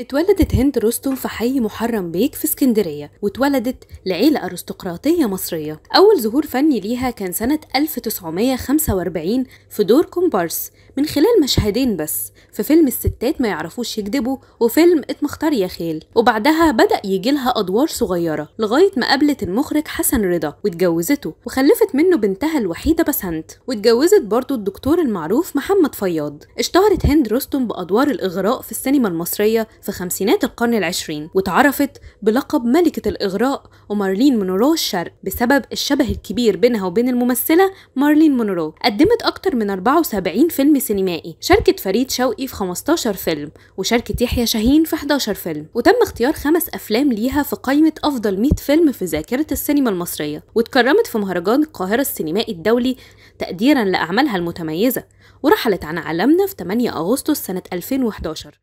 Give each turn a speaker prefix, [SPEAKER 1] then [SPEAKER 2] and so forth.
[SPEAKER 1] اتولدت هند رستم في حي محرم بيك في اسكندرية واتولدت لعيلة أرستقراطية مصرية أول ظهور فني ليها كان سنة 1945 في دور كومبارس من خلال مشهدين بس في فيلم الستات ما يعرفوش يكذبوا وفيلم اتمختار يا خيل وبعدها بدأ يجيلها أدوار صغيرة لغاية ما قابلت المخرج حسن رضا واتجوزته وخلفت منه بنتها الوحيدة بسنت واتجوزت برضه الدكتور المعروف محمد فياض اشتهرت هند رستم بأدوار الإغراء في السينما المصرية في خمسينات القرن العشرين واتعرفت بلقب ملكة الإغراء ومارلين مونرو الشرق بسبب الشبه الكبير بينها وبين الممثلة مارلين مونرو قدمت أكتر من 74 فيلم سينمائي شاركت فريد شوقي في 15 فيلم وشاركت يحيى شاهين في 11 فيلم وتم اختيار خمس أفلام ليها في قائمة أفضل 100 فيلم في ذاكرة السينما المصرية واتكرمت في مهرجان القاهرة السينمائي الدولي تقديرا لأعمالها المتميزة ورحلت عن عالمنا في 8 أغسطس سنة 2011